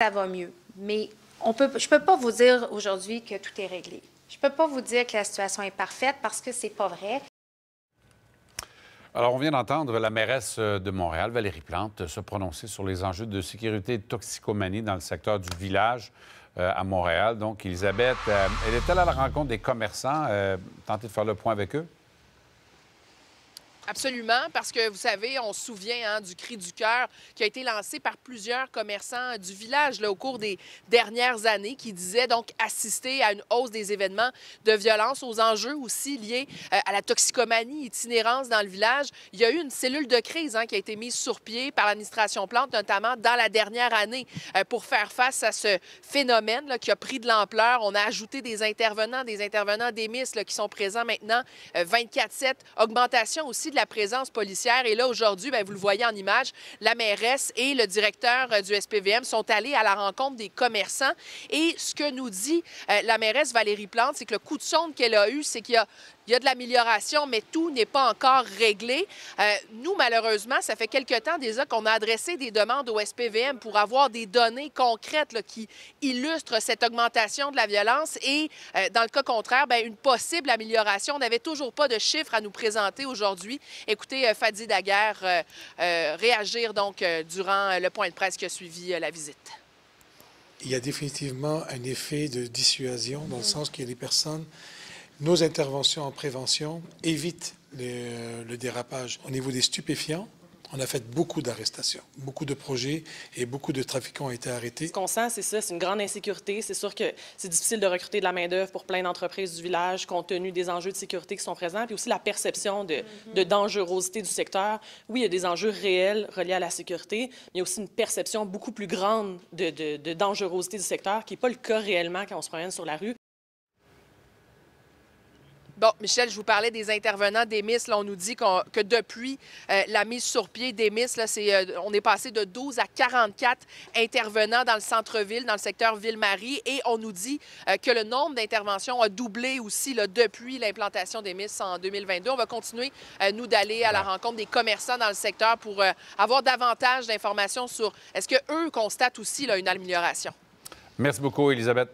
ça va mieux. Mais on peut, je ne peux pas vous dire aujourd'hui que tout est réglé. Je ne peux pas vous dire que la situation est parfaite parce que ce n'est pas vrai. Alors, on vient d'entendre la mairesse de Montréal, Valérie Plante, se prononcer sur les enjeux de sécurité et de toxicomanie dans le secteur du village euh, à Montréal. Donc, Elisabeth, euh, elle est-elle à la rencontre des commerçants, euh, Tentez de faire le point avec eux? Absolument, parce que vous savez, on se souvient hein, du cri du cœur qui a été lancé par plusieurs commerçants du village là, au cours des dernières années qui disaient donc assister à une hausse des événements de violence, aux enjeux aussi liés euh, à la toxicomanie, itinérance dans le village. Il y a eu une cellule de crise hein, qui a été mise sur pied par l'administration Plante, notamment dans la dernière année, euh, pour faire face à ce phénomène qui a pris de l'ampleur. On a ajouté des intervenants, des intervenants d'émis qui sont présents maintenant 24-7, euh, augmentation aussi de la présence policière. Et là, aujourd'hui, ben, vous le voyez en image, la mairesse et le directeur euh, du SPVM sont allés à la rencontre des commerçants. Et ce que nous dit euh, la mairesse Valérie Plante, c'est que le coup de sonde qu'elle a eu, c'est qu'il y a il y a de l'amélioration, mais tout n'est pas encore réglé. Euh, nous, malheureusement, ça fait quelques temps déjà qu'on a adressé des demandes au SPVM pour avoir des données concrètes qui illustrent cette augmentation de la violence et, euh, dans le cas contraire, ben, une possible amélioration. On n'avait toujours pas de chiffres à nous présenter aujourd'hui. Écoutez euh, Fadi Daguerre réagir donc durant le point de presse qui a suivi la visite. Il y a définitivement un effet de dissuasion dans le mm. sens qu'il y a des personnes nos interventions en prévention évitent euh, le dérapage au niveau des stupéfiants. On a fait beaucoup d'arrestations, beaucoup de projets et beaucoup de trafiquants ont été arrêtés. Ce qu'on sent, c'est ça, c'est une grande insécurité. C'est sûr que c'est difficile de recruter de la main-d'œuvre pour plein d'entreprises du village compte tenu des enjeux de sécurité qui sont présents, puis aussi la perception de, dangerosité du secteur. Oui, il y a des enjeux réels reliés à la sécurité, mais il y a aussi une perception beaucoup plus grande de, de dangerosité du secteur qui n'est pas le cas réellement quand on se promène sur la rue. Bon, Michel, je vous parlais des intervenants des on nous dit que depuis euh, la mise sur pied des euh, on est passé de 12 à 44 intervenants dans le centre-ville, dans le secteur Ville-Marie. Et on nous dit euh, que le nombre d'interventions a doublé aussi depuis l'implantation des en 2022. On va continuer, nous, d'aller à la rencontre des commerçants dans le secteur pour avoir davantage d'informations sur est-ce qu'eux constatent aussi une amélioration. Merci beaucoup, Elisabeth.